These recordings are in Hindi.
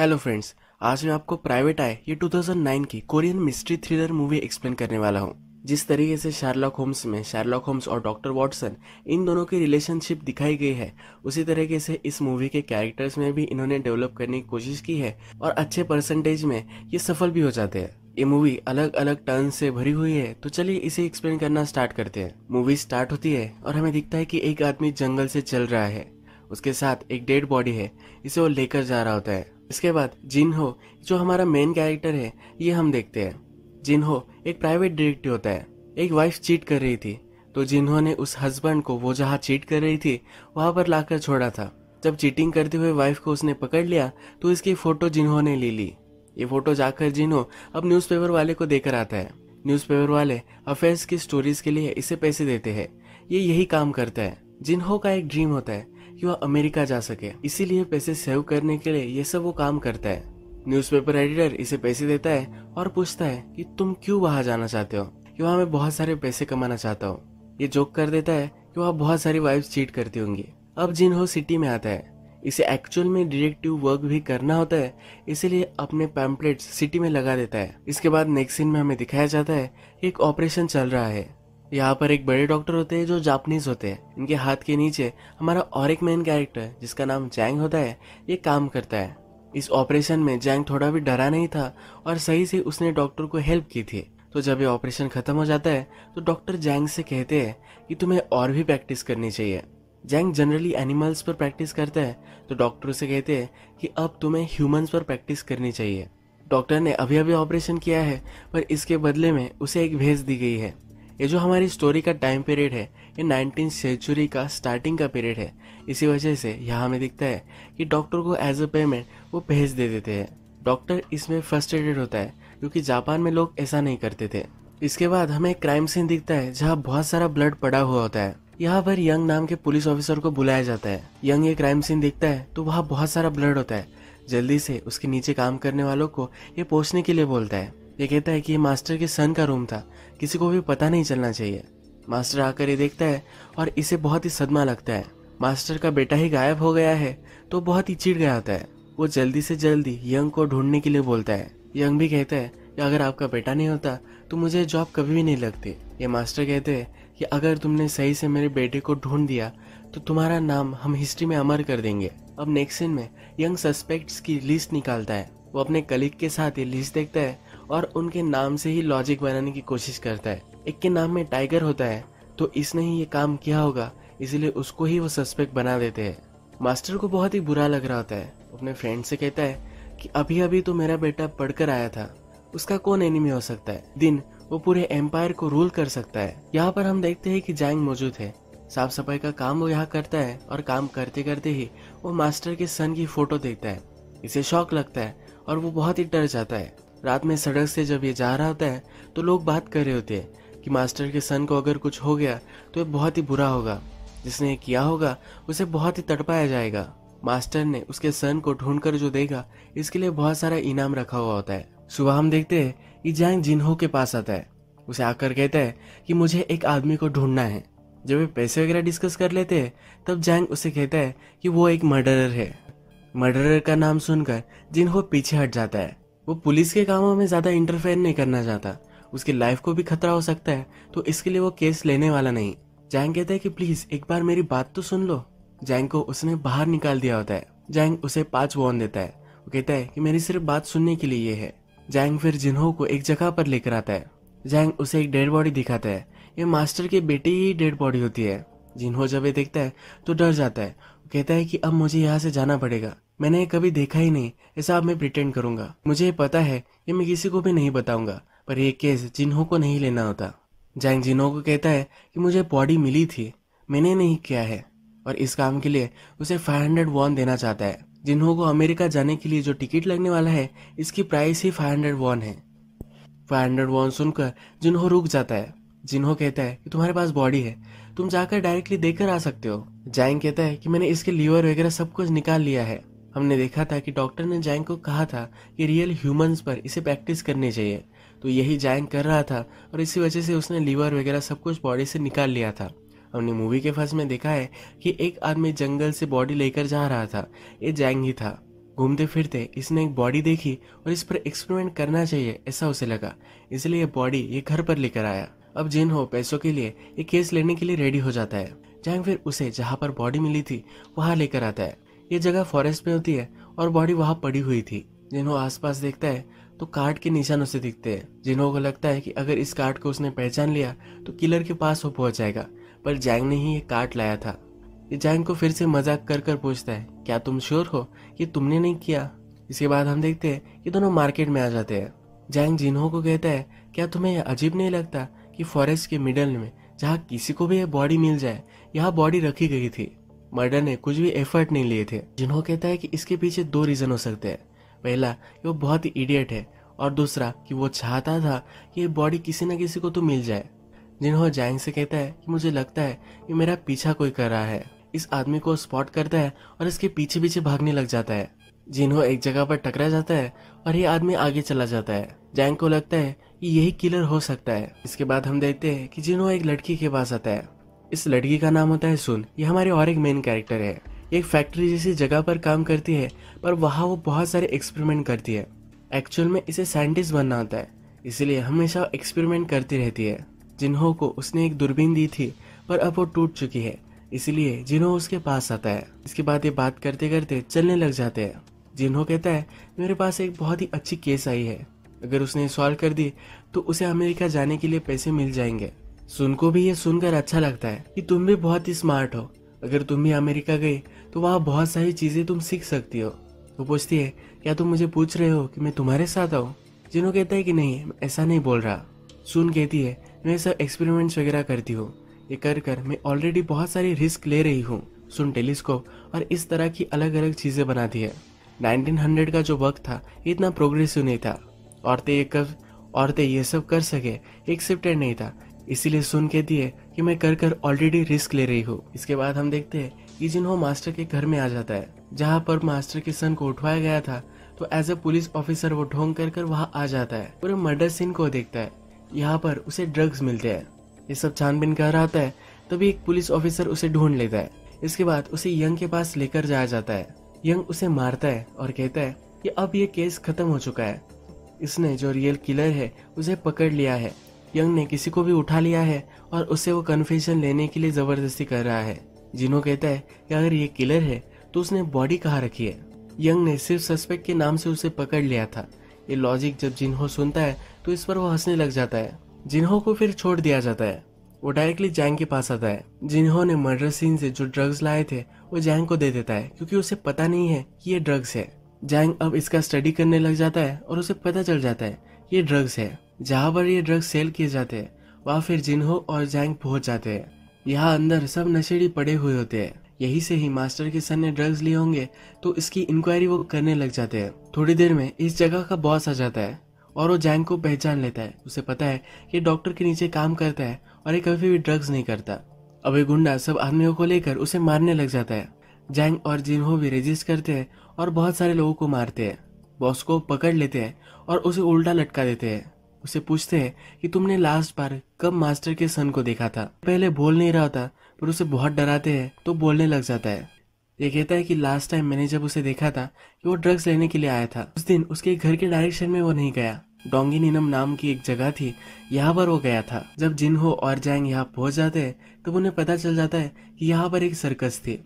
हेलो फ्रेंड्स आज मैं आपको प्राइवेट आई ये 2009 की Korean mystery thriller movie explain करने वाला हूँ जिस तरीके से शार्लॉक होम्स में शार्लॉक होम्स और डॉक्टर वॉटसन इन दोनों की रिलेशनशिप दिखाई गई है उसी तरीके से इस मूवी के कैरेक्टर्स में भी इन्होंने डेवलप करने की कोशिश की है और अच्छे परसेंटेज में ये सफल भी हो जाते हैं ये मूवी अलग अलग टर्न से भरी हुई है तो चलिए इसे एक्सप्लेन करना स्टार्ट करते हैं मूवी स्टार्ट होती है और हमें दिखता है कि एक आदमी जंगल से चल रहा है उसके साथ एक डेड बॉडी है इसे वो लेकर जा रहा होता है इसके बाद हो जो हमारा मेन कैरेक्टर है ये हम देखते हैं हो एक प्राइवेट डिरेक्टिव होता है एक वाइफ चीट कर रही थी तो जिन्होंने उस हस्बैंड को वो जहाँ चीट कर रही थी वहां पर लाकर छोड़ा था जब चीटिंग करते हुए वाइफ को उसने पकड़ लिया तो इसकी फोटो जिन्होंने ले ली ये फोटो जाकर जिन्हो अब न्यूज़पेपर वाले को देकर आता है न्यूज़पेपर वाले अफेयर्स की स्टोरीज के लिए इसे पैसे देते हैं ये यही काम करता है जिन्हों का एक ड्रीम होता है कि वह अमेरिका जा सके इसीलिए पैसे सेव करने के लिए ये सब वो काम करता है न्यूज़पेपर एडिटर इसे पैसे देता है और पूछता है कि तुम क्यों वहाँ जाना चाहते हो कि वहाँ मैं बहुत सारे पैसे कमाना चाहता हूँ ये जोक कर देता है कि वहाँ बहुत सारी वाइफ चीट करती होंगी अब जिन हो सिटी में आता है इसे एक्चुअल में डिटेक्टिव वर्क भी करना होता है इसीलिए अपने पैम्पलेट सिटी में लगा देता है इसके बाद नेक्स्ट सीन में हमें दिखाया जाता है कि एक ऑपरेशन चल रहा है यहाँ पर एक बड़े डॉक्टर होते हैं जो जापानीज होते हैं इनके हाथ के नीचे हमारा और एक मेन कैरेक्टर जिसका नाम जैंग होता है ये काम करता है इस ऑपरेशन में जैंग थोड़ा भी डरा नहीं था और सही से उसने डॉक्टर को हेल्प की थी तो जब ये ऑपरेशन खत्म हो जाता है तो डॉक्टर जैंग से कहते हैं कि तुम्हें और भी प्रैक्टिस करनी चाहिए जैंग जनरली एनिमल्स पर प्रैक्टिस करता है तो डॉक्टर से कहते हैं कि अब तुम्हें ह्यूमंस पर प्रैक्टिस करनी चाहिए डॉक्टर ने अभी अभी ऑपरेशन किया है पर इसके बदले में उसे एक भेज दी गई है ये जो हमारी स्टोरी का टाइम पीरियड है ये नाइनटीन सेंचुरी का स्टार्टिंग का पीरियड है इसी वजह से यहाँ हमें दिखता है कि डॉक्टर को एज अ पेमेंट वो भेज दे देते हैं डॉक्टर इसमें फ्रस्ट्रेटेड होता है क्योंकि जापान में लोग ऐसा नहीं करते थे इसके बाद हमें एक क्राइम सीन दिखता है जहाँ बहुत सारा ब्लड पड़ा हुआ होता है यहाँ पर यंग नाम के पुलिस ऑफिसर को बुलाया जाता है यंग ये क्राइम सीन दिखता है तो वहाँ बहुत सारा ब्लड होता है जल्दी से उसके नीचे काम करने वालों को ये पहुँचने के लिए बोलता है ये कहता है कि ये मास्टर के सन का रूम था किसी को भी पता नहीं चलना चाहिए मास्टर आकर ये देखता है और इसे बहुत ही सदमा लगता है मास्टर का बेटा ही गायब हो गया है तो बहुत ही चिड़ गया होता है वो जल्दी से जल्दी यंग को ढूंढने के लिए बोलता है यंग भी कहता है कि अगर आपका बेटा नहीं होता तो मुझे जॉब कभी भी नहीं लगती ये मास्टर कहते हैं कि अगर तुमने सही से मेरे बेटे को ढूंढ दिया तो तुम्हारा नाम हम हिस्ट्री में अमर कर देंगे अब नेक्स्ट में यंग सस्पेक्ट्स की लिस्ट निकालता है वो अपने कलीग के साथ ये लिस्ट देखता है और उनके नाम से ही लॉजिक बनाने की कोशिश करता है एक के नाम में टाइगर होता है तो इसने ही ये काम किया होगा इसलिए उसको ही वो सस्पेक्ट बना देते हैं मास्टर को बहुत ही बुरा लग रहा होता है अपने फ्रेंड से कहता है कि अभी अभी तो मेरा बेटा पढ़कर आया था उसका कौन एनिमी हो सकता है दिन वो पूरे एम्पायर को रूल कर सकता है यहाँ पर हम देखते हैं कि जैंग मौजूद है साफ सफाई का काम वो यहाँ करता है और काम करते करते ही वो मास्टर के सन की फोटो देखता है इसे शौक लगता है और वो बहुत ही डर जाता है रात में सड़क से जब ये जा रहा होता है तो लोग बात कर रहे होते हैं कि मास्टर के सन को अगर कुछ हो गया तो ये बहुत ही बुरा होगा जिसने ये किया होगा उसे बहुत ही तड़पाया जाएगा मास्टर ने उसके सन को ढूंढकर जो देगा इसके लिए बहुत सारा इनाम रखा हुआ होता है सुबह हम देखते हैं कि जैंग जिन्हो के पास आता है उसे आकर कहता है कि मुझे एक आदमी को ढूंढना है जब वे पैसे वगैरह डिस्कस कर लेते हैं तब जैंग उसे कहता है कि वो एक मर्डरर है मर्डरर का नाम सुनकर जिन्हो पीछे हट जाता है वो पुलिस के कामों में ज़्यादा इंटरफेयर नहीं करना चाहता उसकी लाइफ को भी खतरा हो सकता है तो इसके लिए वो केस लेने वाला नहीं जैंग कहता है कि प्लीज एक बार मेरी बात तो सुन लो जैंग को उसने बाहर निकाल दिया होता है जैंग उसे पांच वॉर्न देता है वो कहता है कि मेरी सिर्फ बात सुनने के लिए ये है जैंग फिर जिन्हो को एक जगह पर लेकर आता है जैंग उसे एक डेड बॉडी दिखाता है ये मास्टर के बेटे ही डेड बॉडी होती है जिन्हो जब ये देखता है तो डर जाता है वो कहता है कि अब मुझे यहाँ से जाना पड़ेगा मैंने कभी देखा ही नहीं ऐसा अब मैं प्रिटेंड करूंगा मुझे पता है ये मैं किसी को भी नहीं बताऊंगा पर ये केस जिन्हों को नहीं लेना होता जैंग जिन्हों को कहता है कि मुझे बॉडी मिली थी मैंने नहीं किया है और इस काम के लिए उसे 500 वॉन देना चाहता है जिन्हों को अमेरिका जाने के लिए जो टिकट लगने वाला है इसकी प्राइस ही 500 वॉन है 500 वॉन सुनकर जिन्हों रुक जाता है जिन्हों कहता है कि तुम्हारे पास बॉडी है तुम जाकर डायरेक्टली देकर आ सकते हो जैंग कहता है कि मैंने इसके लीवर वगैरह सब कुछ निकाल लिया है हमने देखा था कि डॉक्टर ने जैंग को कहा था कि रियल ह्यूमंस पर इसे प्रैक्टिस करनी चाहिए तो यही जैंग कर रहा था और इसी वजह से उसने लीवर वगैरह सब कुछ बॉडी से निकाल लिया था हमने मूवी के फर्स्ट में देखा है कि एक आदमी जंगल से बॉडी लेकर जा रहा था ये जैंग ही था घूमते फिरते इसने एक बॉडी देखी और इस पर एक्सपेरिमेंट करना चाहिए ऐसा उसे लगा इसलिए बॉडी ये घर पर लेकर आया अब जिन हो पैसों के लिए ये केस लेने के लिए रेडी हो जाता है जैंग फिर उसे जहाँ पर बॉडी मिली थी वहाँ लेकर आता है ये जगह फॉरेस्ट में होती है और बॉडी वहां पड़ी हुई थी जिन्हों आसपास देखता है तो कार्ड के निशान उसे दिखते हैं जिन्हों को लगता है कि अगर इस कार्ड को उसने पहचान लिया तो किलर के पास वो पहुंच जाएगा पर जैंग ने ही ये काट लाया था ये जैंग को फिर से मजाक कर कर पूछता है क्या तुम श्योर हो कि तुमने नहीं किया इसके बाद हम देखते हैं कि दोनों मार्केट में आ जाते हैं जैंग जिन्हों को कहता है क्या तुम्हें अजीब नहीं लगता कि फॉरेस्ट के मिडल में जहाँ किसी को भी यह बॉडी मिल जाए यहाँ बॉडी रखी गई थी मर्डर ने कुछ भी एफर्ट नहीं लिए थे जिन्हों कहता है कि इसके पीछे दो रीज़न हो सकते हैं पहला कि वो बहुत ही इडियट है और दूसरा कि वो चाहता था कि ये बॉडी किसी न किसी को तो मिल जाए जिन्हों जैंग से कहता है कि मुझे लगता है कि मेरा पीछा कोई कर रहा है इस आदमी को स्पॉट करता है और इसके पीछे पीछे भागने लग जाता है जिन्हों एक जगह पर टकरा जाता है और ये आदमी आगे चला जाता है जैंग को लगता है कि यही किलर हो सकता है इसके बाद हम देखते हैं कि जिन्हों एक लड़की के पास आता है इस लड़की का नाम होता है सुन ये हमारे और एक मेन कैरेक्टर है एक फैक्ट्री जैसी जगह पर काम करती है पर वहाँ वो बहुत सारे एक्सपेरिमेंट करती है एक्चुअल में इसे साइंटिस्ट बनना होता है इसलिए हमेशा एक्सपेरिमेंट करती रहती है जिन्हों को उसने एक दूरबीन दी थी पर अब वो टूट चुकी है इसलिए जिन्हों उसके पास आता है इसके बाद ये बात करते करते चलने लग जाते हैं जिन्हों कहता है मेरे पास एक बहुत ही अच्छी केस आई है अगर उसने सॉल्व कर दी तो उसे अमेरिका जाने के लिए पैसे मिल जाएंगे सुन को भी ये सुनकर अच्छा लगता है कि तुम भी बहुत ही स्मार्ट हो अगर तुम भी अमेरिका गए तो वहाँ बहुत सारी चीज़ें तुम सीख सकती हो वो पूछती है क्या तुम मुझे पूछ रहे हो कि मैं तुम्हारे साथ आऊँ जिनो कहता है कि नहीं मैं ऐसा नहीं बोल रहा सुन कहती है मैं सब एक्सपेरिमेंट्स वगैरह करती हूँ ये कर कर मैं ऑलरेडी बहुत सारी रिस्क ले रही हूँ सुन टेलीस्कोप और इस तरह की अलग अलग चीज़ें बनाती है 1900 का जो वक्त था इतना प्रोग्रेसिव नहीं था औरतें ये कर औरतें ये सब कर सके एक्सेप्टेड नहीं था इसीलिए सुन के दिए कि मैं कर कर ऑलरेडी रिस्क ले रही हूँ इसके बाद हम देखते हैं जिन्हों मास्टर के घर में आ जाता है जहाँ पर मास्टर के सन को उठवाया गया था तो एज ए पुलिस ऑफिसर वो ढोंग कर कर वहाँ आ जाता है पूरे मर्डर सीन को देखता है यहाँ पर उसे ड्रग्स मिलते हैं ये सब छानबीन कर रहा है तभी एक पुलिस ऑफिसर उसे ढूंढ लेता है इसके बाद उसे यंग के पास लेकर जाया जाता है यंग उसे मारता है और कहता है कि अब ये केस खत्म हो चुका है इसने जो रियल किलर है उसे पकड़ लिया है यंग ने किसी को भी उठा लिया है और उससे वो कन्फेशन लेने के लिए जबरदस्ती कर रहा है जिन्हों कहता है कि अगर ये किलर है तो उसने बॉडी कहाँ रखी है यंग ने सिर्फ सस्पेक्ट के नाम से उसे पकड़ लिया था ये लॉजिक जब जिन्हो सुनता है तो इस पर वो हंसने लग जाता है जिन्हो को फिर छोड़ दिया जाता है वो डायरेक्टली जैंग के पास आता है जिन्हों ने मर्डर सीन से जो ड्रग्स लाए थे वो जैंग को दे देता है क्योंकि उसे पता नहीं है कि ये ड्रग्स है जैंग अब इसका स्टडी करने लग जाता है और उसे पता चल जाता है ये ड्रग्स है जहाँ पर ये ड्रग्स सेल किए जाते हैं वहाँ फिर जिन्हो और जैंग पहुँच जाते हैं यहाँ अंदर सब नशेड़ी पड़े हुए होते हैं यही से ही मास्टर के सन ने ड्रग्स लिए होंगे तो इसकी इंक्वायरी वो करने लग जाते हैं थोड़ी देर में इस जगह का बॉस आ जाता है और वो जैंग को पहचान लेता है उसे पता है कि डॉक्टर के नीचे काम करता है और ये कभी भी ड्रग्स नहीं करता अब ये गुंडा सब आदमियों को लेकर उसे मारने लग जाता है जैंग और जिन्हो भी रेजिस्ट करते हैं और बहुत सारे लोगों को मारते हैं बॉस को पकड़ लेते हैं और उसे उल्टा लटका देते हैं उसे पूछते हैं कि तुमने लास्ट बार कब मास्टर के सन को देखा था पहले बोल नहीं रहा था पर उसे बहुत डराते हैं तो बोलने लग जाता है ये कहता है कि लास्ट टाइम मैंने जब उसे देखा था कि वो ड्रग्स लेने के लिए आया था उस दिन उसके घर के डायरेक्शन में वो नहीं गया डोंगी नीनम नाम की एक जगह थी यहाँ पर वो गया था जब जिन हो और जैंग यहाँ पहुंच जाते हैं तब उन्हें पता चल जाता है कि यहाँ पर एक सर्कस थी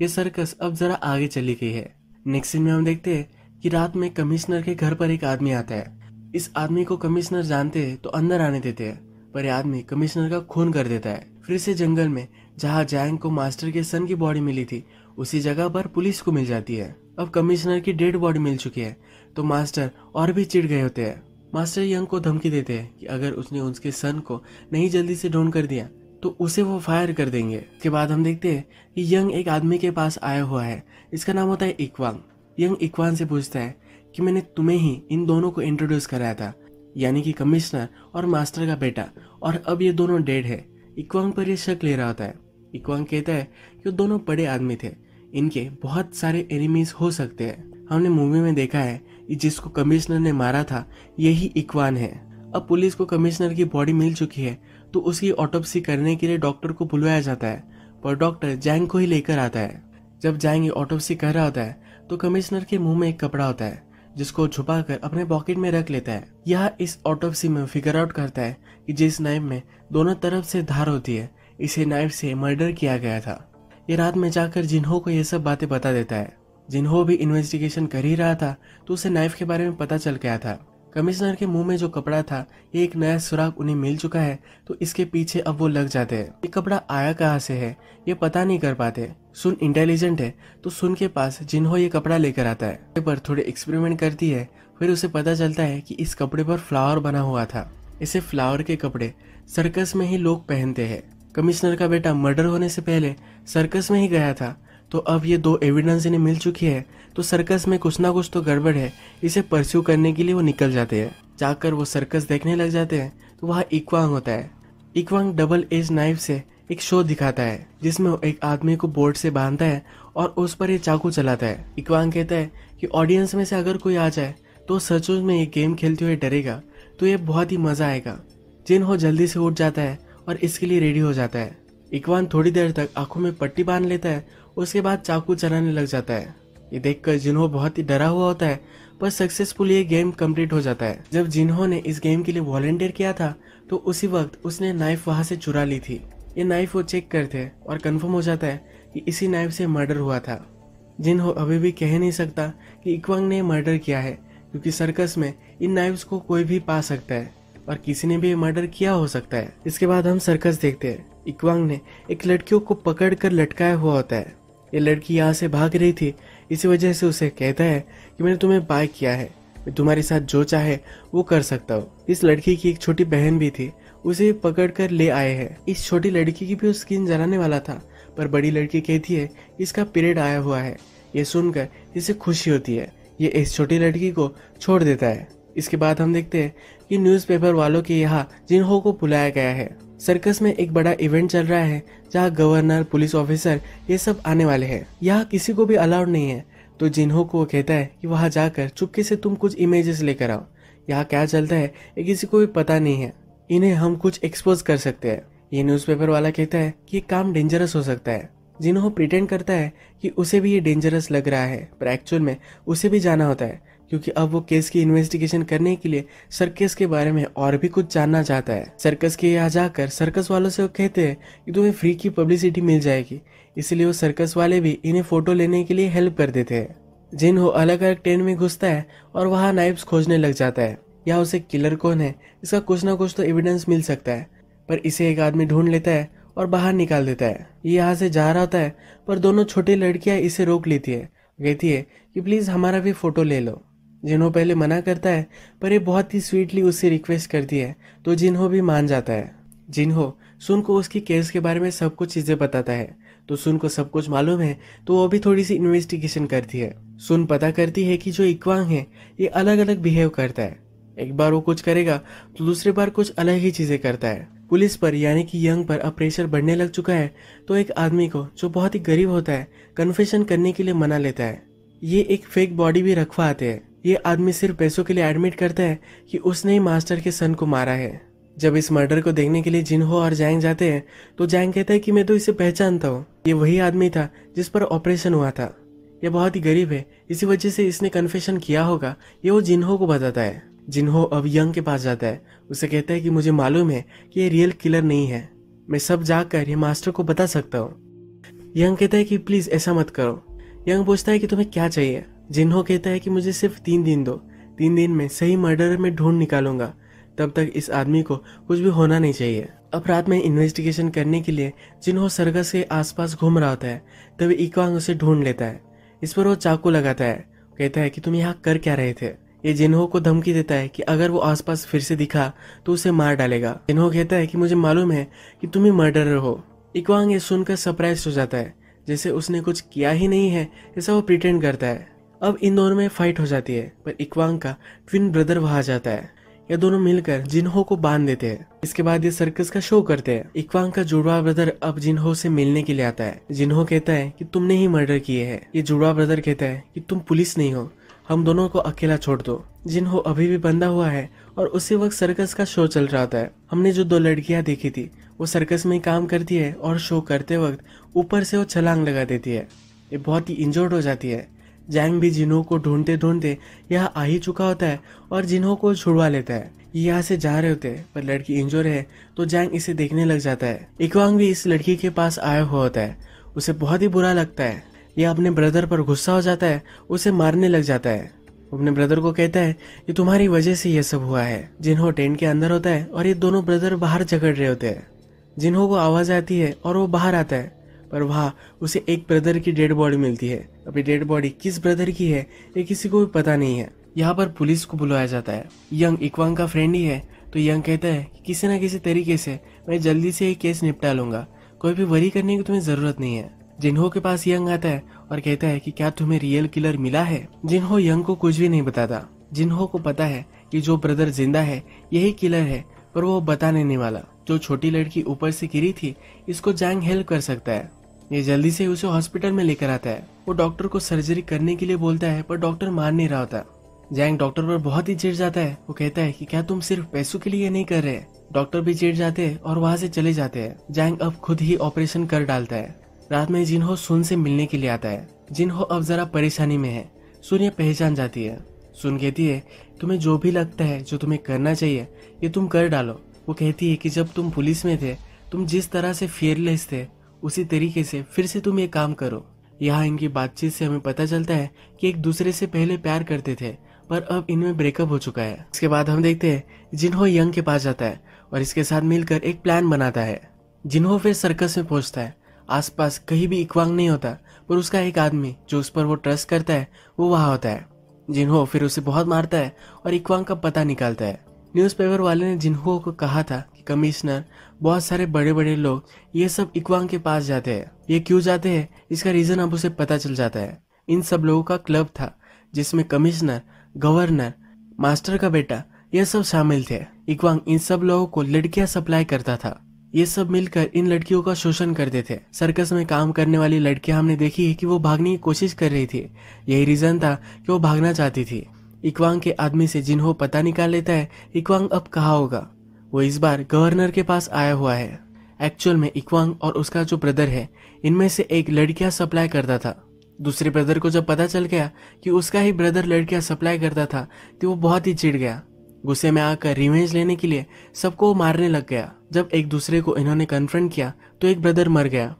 ये सर्कस अब जरा आगे चली गई है नेक्स्ट में हम देखते हैं कि रात में कमिश्नर के घर पर एक आदमी आता है इस आदमी को कमिश्नर जानते हैं तो अंदर आने देते हैं पर आदमी कमिश्नर का खून कर देता है फिर से जंगल में जहाँ जैंग को मास्टर के सन की बॉडी मिली थी उसी जगह पर पुलिस को मिल जाती है अब कमिश्नर की डेड बॉडी मिल चुकी है तो मास्टर और भी चिढ़ गए होते हैं मास्टर यंग को धमकी देते हैं कि अगर उसने उसके सन को नहीं जल्दी से ढूंढ कर दिया तो उसे वो फायर कर देंगे इसके बाद हम देखते हैं कि यंग एक आदमी के पास आया हुआ है इसका नाम होता है इकवांग यंग इकवान से पूछता है कि मैंने तुम्हें ही इन दोनों को इंट्रोड्यूस कराया था यानी कि कमिश्नर और मास्टर का बेटा और अब ये दोनों डेड है इक्वांग पर यह शक ले रहा होता है इक्वांग कहता है कि दोनों बड़े आदमी थे इनके बहुत सारे एनिमीज हो सकते हैं हमने मूवी में देखा है कि जिसको कमिश्नर ने मारा था यही इक्वान है अब पुलिस को कमिश्नर की बॉडी मिल चुकी है तो उसकी ऑटोपसी करने के लिए डॉक्टर को बुलवाया जाता है पर डॉक्टर जैंग को ही लेकर आता है जब जैंग ऑटोपसी कर रहा होता है तो कमिश्नर के मुंह में एक कपड़ा होता है जिसको छुपाकर अपने पॉकेट में रख लेता है यह इस ऑटोपसी में फिगर आउट करता है कि जिस नाइफ में दोनों तरफ से धार होती है इसे नाइफ से मर्डर किया गया था ये रात में जाकर जिन्हों को यह सब बातें बता देता है जिन्हों भी इन्वेस्टिगेशन कर ही रहा था तो उसे नाइफ के बारे में पता चल गया था कमिश्नर के मुंह में जो कपड़ा था ये एक नया सुराग उन्हें मिल चुका है तो इसके पीछे अब वो लग जाते हैं ये कपड़ा आया कहाँ से है ये पता नहीं कर पाते सुन इंटेलिजेंट है तो सुन के पास जिन्हो ये कपड़ा लेकर आता है पर थोड़े एक्सपेरिमेंट करती है फिर उसे पता चलता है कि इस कपड़े पर फ्लावर बना हुआ था इसे फ्लावर के कपड़े सर्कस में ही लोग पहनते हैं कमिश्नर का बेटा मर्डर होने से पहले सर्कस में ही गया था तो अब ये दो एविडेंस इन्हें मिल चुकी है तो सर्कस में कुछ ना कुछ तो गड़बड़ है इसे परस्यू करने के लिए वो निकल जाते हैं जाकर वो सर्कस देखने लग जाते हैं तो वहाँ इक्वांग होता है इक्वांग डबल एज नाइफ से एक शो दिखाता है जिसमें एक आदमी को बोर्ड से बांधता है और उस पर ये चाकू चलाता है इकवांग कहता है कि ऑडियंस में से अगर कोई आ जाए तो सचमुच में ये गेम खेलते हुए डरेगा तो ये बहुत ही मजा आएगा जिन हो जल्दी से उठ जाता है और इसके लिए रेडी हो जाता है इकवान थोड़ी देर तक आंखों में पट्टी बांध लेता है उसके बाद चाकू चलाने लग जाता है ये देखकर जिन्हो बहुत ही डरा हुआ होता है पर सक्सेसफुल ये गेम कंप्लीट हो जाता है जब जिन्होंने इस गेम के लिए वॉलेंटियर किया था तो उसी वक्त उसने नाइफ वहां से चुरा ली थी ये नाइफ वो चेक करते हैं और कंफर्म हो जाता है कि इसी नाइफ से मर्डर हुआ था हो अभी भी कह नहीं सकता कि इक्वांग ने मर्डर किया है क्योंकि सर्कस में इन नाइव्स को कोई भी पा सकता है और किसी ने भी मर्डर किया हो सकता है इसके बाद हम सर्कस देखते हैं इक्वांग ने एक लड़कियों को पकड़ कर लटकाया हुआ होता है ये लड़की यहाँ से भाग रही थी इसी वजह से उसे कहता है कि मैंने तुम्हें बाय किया है मैं तुम्हारे साथ जो चाहे वो कर सकता हूँ इस लड़की की एक छोटी बहन भी थी उसे पकड़ कर ले आए हैं इस छोटी लड़की की भी स्किन जलाने वाला था पर बड़ी लड़की कहती है इसका पीरियड आया हुआ है ये सुनकर इसे खुशी होती है ये इस छोटी लड़की को छोड़ देता है इसके बाद हम देखते हैं कि न्यूज़पेपर वालों के यहाँ जिन्हों को बुलाया गया है सर्कस में एक बड़ा इवेंट चल रहा है जहाँ गवर्नर पुलिस ऑफिसर ये सब आने वाले हैं यहाँ किसी को भी अलाउड नहीं है तो जिन्हों को कहता है कि वहाँ जाकर चुपके से तुम कुछ इमेजेस लेकर आओ यहाँ क्या चलता है ये किसी को भी पता नहीं है इन्हें हम कुछ एक्सपोज कर सकते हैं ये न्यूज़पेपर वाला कहता है कि काम डेंजरस हो सकता है जिन्हों प्रिटेंड करता है कि उसे भी ये डेंजरस लग रहा है पर एक्चुअल में उसे भी जाना होता है क्योंकि अब वो केस की इन्वेस्टिगेशन करने के लिए सर्कस के बारे में और भी कुछ जानना चाहता है सर्कस के यहाँ जाकर सर्कस वालों से वो कहते हैं कि तुम्हें फ्री की पब्लिसिटी मिल जाएगी इसलिए वो सर्कस वाले भी इन्हें फोटो लेने के लिए हेल्प कर देते हैं जिन वो अलग अलग टेंट में घुसता है और वहाँ नाइफ्स खोजने लग जाता है या उसे किलर कौन है इसका कुछ ना कुछ तो एविडेंस मिल सकता है पर इसे एक आदमी ढूंढ लेता है और बाहर निकाल देता है ये यहाँ से जा रहा होता है पर दोनों छोटी लड़कियां इसे रोक लेती है कहती है कि प्लीज़ हमारा भी फ़ोटो ले लो जिन्हों पहले मना करता है पर ये बहुत ही स्वीटली उससे रिक्वेस्ट करती है तो जिन्हों भी मान जाता है जिन्हो सुन को उसकी केस के बारे में सब कुछ चीज़ें बताता है तो सुन को सब कुछ मालूम है तो वो भी थोड़ी सी इन्वेस्टिगेशन करती है सुन पता करती है कि जो इक्वांग है ये अलग अलग बिहेव करता है एक बार वो कुछ करेगा तो दूसरे बार कुछ अलग ही चीज़ें करता है पुलिस पर यानी कि यंग पर अब प्रेशर बढ़ने लग चुका है तो एक आदमी को जो बहुत ही गरीब होता है कन्फेशन करने के लिए मना लेता है ये एक फेक बॉडी भी रखवा आते हैं ये आदमी सिर्फ पैसों के लिए एडमिट करता है कि उसने ही मास्टर के सन को मारा है जब इस मर्डर को देखने के लिए जिनहो और जैंग जाते हैं तो जैंग कहता है कि मैं तो इसे पहचानता हूँ ये वही आदमी था जिस पर ऑपरेशन हुआ था यह बहुत ही गरीब है इसी वजह से इसने कन्फेशन किया होगा ये वो जिन्हो को बताता है जिन्हो अब यंग के पास जाता है उसे कहता है कि मुझे मालूम है कि ये रियल किलर नहीं है मैं सब जाकर ये मास्टर को बता सकता हूँ यंग कहता है कि प्लीज़ ऐसा मत करो यंग पूछता है कि तुम्हें क्या चाहिए जिन्हो कहता है कि मुझे सिर्फ तीन दिन दो तीन दिन में सही मर्डर में ढूंढ निकालूंगा तब तक इस आदमी को कुछ भी होना नहीं चाहिए अब रात में इन्वेस्टिगेशन करने के लिए जिन्हों सरगस के आसपास घूम रहा होता है तभी इकवांग उसे ढूंढ लेता है इस पर वो चाकू लगाता है कहता है कि तुम यहाँ कर क्या रहे थे ये जिन्हो को धमकी देता है कि अगर वो आसपास फिर से दिखा तो उसे मार डालेगा जिन्हो कहता है कि मुझे मालूम है कि तुम ही मर्डरर हो इक्वांग ये सुनकर सरप्राइज हो जाता है जैसे उसने कुछ किया ही नहीं है ऐसा वो प्रिटेंड करता है अब इन दोनों में फाइट हो जाती है पर इक्वांग का ट्विन ब्रदर वहां जाता है ये दोनों मिलकर जिन्हो को बांध देते हैं इसके बाद ये सर्कस का शो करते हैं इकवांग का जुड़वा ब्रदर अब जिन्हो से मिलने के लिए आता है जिन्हो कहता है कि तुमने ही मर्डर किए हैं ये जुड़वा ब्रदर कहता है कि तुम पुलिस नहीं हो हम दोनों को अकेला छोड़ दो जिन्हो अभी भी बंधा हुआ है और उसी वक्त सर्कस का शो चल रहा था हमने जो दो लड़कियां देखी थी वो सर्कस में काम करती है और शो करते वक्त ऊपर से वो छलांग लगा देती है ये बहुत ही इंजोर्ड हो जाती है जैंग भी जिन्हों को ढूंढते ढूंढते यहाँ आ ही चुका होता है और जिन्हों को छुड़वा लेता है ये यहाँ से जा रहे होते हैं पर लड़की इंजोर है तो जैंग इसे देखने लग जाता है इकवांग भी इस लड़की के पास आया हुआ होता है उसे बहुत ही बुरा लगता है यह अपने ब्रदर पर गुस्सा हो जाता है उसे मारने लग जाता है अपने ब्रदर को कहता है ये तुम्हारी वजह से यह सब हुआ है जिन्हों टेंट के अंदर होता है और ये दोनों ब्रदर बाहर झगड़ रहे होते हैं जिन्हों को आवाज आती है और वो बाहर आता है पर वहाँ उसे एक ब्रदर की डेड बॉडी मिलती है अभी डेड बॉडी किस ब्रदर की है ये किसी को भी पता नहीं है यहाँ पर पुलिस को बुलाया जाता है यंग इक्वांग का फ्रेंड ही है तो यंग कहता है कि किसी न किसी तरीके से मैं जल्दी से ये केस निपटा लूंगा कोई भी वरी करने की तुम्हें जरूरत नहीं है जिन्हो के पास यंग आता है और कहता है कि क्या तुम्हें रियल किलर मिला है जिन्हो यंग को कुछ भी नहीं बताता जिन्हो को पता है कि जो ब्रदर जिंदा है यही किलर है पर वो बताने नहीं वाला जो छोटी लड़की ऊपर से गिरी थी इसको जैंग हेल्प कर सकता है ये जल्दी से उसे हॉस्पिटल में लेकर आता है वो डॉक्टर को सर्जरी करने के लिए बोलता है पर डॉक्टर मान नहीं रहा होता जैंग डॉक्टर पर बहुत ही चिड़ जाता है वो कहता है कि क्या तुम सिर्फ पैसों के लिए नहीं कर रहे डॉक्टर भी चिड़ जाते हैं और वहाँ से चले जाते हैं जैंग अब खुद ही ऑपरेशन कर डालता है रात में जिन्हो सुन से मिलने के लिए आता है जिन्हो अब जरा परेशानी में है सुन ये पहचान जाती है सुन कहती है तुम्हें जो भी लगता है जो तुम्हें करना चाहिए ये तुम कर डालो वो कहती है कि जब तुम पुलिस में थे तुम जिस तरह से फेयरलेस थे उसी तरीके से फिर से तुम ये काम करो यहाँ इनकी बातचीत से हमें पता चलता है कि एक दूसरे से पहले प्यार करते थे पर अब इनमें ब्रेकअप हो चुका है इसके बाद हम देखते हैं जिन्हो यंग के पास जाता है और इसके साथ मिलकर एक प्लान बनाता है जिन्हो फिर सर्कस में पहुंचता है आसपास कहीं भी इकवांग नहीं होता पर उसका एक आदमी जो उस पर वो ट्रस्ट करता है वो वहां होता है जिन्हो फिर उसे बहुत मारता है और इकवांग का पता निकालता है न्यूज वाले ने जिन्हो को कहा था कि कमिश्नर बहुत सारे बड़े बड़े लोग ये सब इक्वांग के पास जाते हैं ये क्यों जाते हैं इसका रीज़न अब उसे पता चल जाता है इन सब लोगों का क्लब था जिसमें कमिश्नर गवर्नर मास्टर का बेटा ये सब शामिल थे इक्वांग इन सब लोगों को लड़कियां सप्लाई करता था ये सब मिलकर इन लड़कियों का शोषण करते थे सर्कस में काम करने वाली लड़कियां हमने देखी है कि वो भागने की कोशिश कर रही थी यही रीजन था कि वो भागना चाहती थी इक्वांग के आदमी से जिन्हों पता निकाल लेता है इक्वांग अब कहा होगा वो इस बार गवर्नर के पास आया हुआ है एक्चुअल में इक्वांग और उसका जो ब्रदर है इनमें से एक लड़किया सप्लाई करता था दूसरे ब्रदर को जब पता चल गया कि उसका ही ब्रदर लड़किया सप्लाई करता था तो वो बहुत ही चिढ़ गया गुस्से में आकर रिवेंज लेने के लिए सबको मारने लग गया जब एक दूसरे को इन्होंने कन्फ्रंट किया तो एक ब्रदर मर गया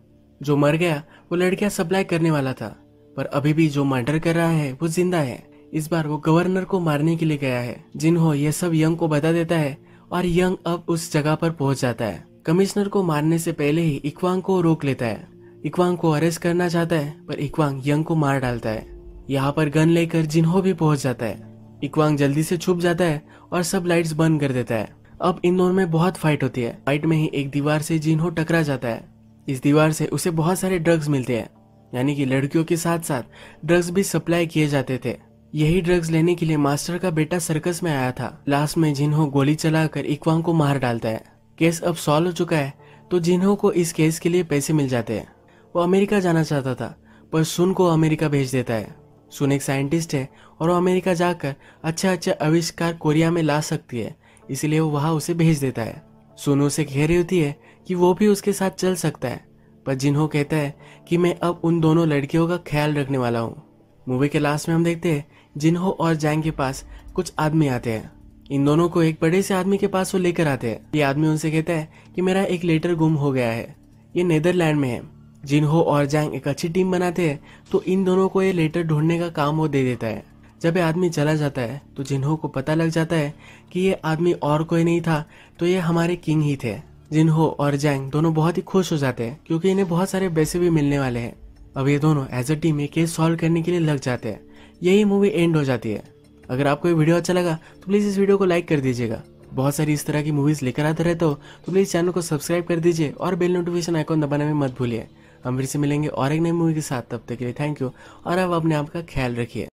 जो मर गया वो लड़किया सप्लाई करने वाला था पर अभी भी जो मर्डर कर रहा है वो जिंदा है इस बार वो गवर्नर को मारने के लिए गया है जिन्हों ये सब यंग को बता देता है और यंग अब उस जगह पर पहुंच जाता है कमिश्नर को मारने से पहले ही इक्वांग को रोक लेता है इक्वांग को अरेस्ट करना चाहता है पर इक्वांग यंग को मार डालता है यहाँ पर गन लेकर जिन्हो भी पहुंच जाता है इक्वांग जल्दी से छुप जाता है और सब लाइट्स बंद कर देता है अब इन दोनों में बहुत फाइट होती है फाइट में ही एक दीवार से जिन्हो टकरा जाता है इस दीवार से उसे बहुत सारे ड्रग्स मिलते हैं यानी कि लड़कियों के साथ साथ ड्रग्स भी सप्लाई किए जाते थे यही ड्रग्स लेने के लिए मास्टर का बेटा सर्कस में आया था लास्ट में जिन्हों गोली चलाकर इक्वांग को मार डालता है केस अब सॉल्व हो चुका है तो जिन्हों को इस केस के लिए पैसे मिल जाते हैं वो अमेरिका जाना चाहता था पर सुन को अमेरिका भेज देता है सुन एक साइंटिस्ट है और वो अमेरिका जाकर अच्छा अच्छा आविष्कार कोरिया में ला सकती है इसलिए वो वहाँ उसे भेज देता है सुन उसे कह रही होती है कि वो भी उसके साथ चल सकता है पर जिन्हों कहता है कि मैं अब उन दोनों लड़कियों का ख्याल रखने वाला हूँ मूवी के लास्ट में हम देखते हैं जिन्हो और जैंग के पास कुछ आदमी आते हैं इन दोनों को एक बड़े से आदमी के पास वो लेकर आते हैं ये आदमी उनसे कहता है कि मेरा एक लेटर गुम हो गया है ये नेदरलैंड में है जिन्हो और जैंग एक अच्छी टीम बनाते हैं तो इन दोनों को ये लेटर ढूंढने का काम वो दे देता है जब ये आदमी चला जाता है तो जिन्हो को पता लग जाता है कि ये आदमी और कोई नहीं था तो ये हमारे किंग ही थे जिन्हो और जैंग दोनों बहुत ही खुश हो जाते हैं क्योंकि इन्हें बहुत सारे पैसे भी मिलने वाले हैं अब ये दोनों एज अ टीम ये केस सॉल्व करने के लिए लग जाते हैं यही मूवी एंड हो जाती है अगर आपको ये वीडियो अच्छा लगा तो प्लीज़ इस वीडियो को लाइक कर दीजिएगा बहुत सारी इस तरह की मूवीज लेकर आते रहते हो तो प्लीज़ तो चैनल को सब्सक्राइब कर दीजिए और बेल नोटिफिकेशन आइकॉन दबाने में मत भूलिए हम फिर से मिलेंगे और एक नई मूवी के साथ तब तक के लिए थैंक यू और अब अपने आप का ख्याल रखिए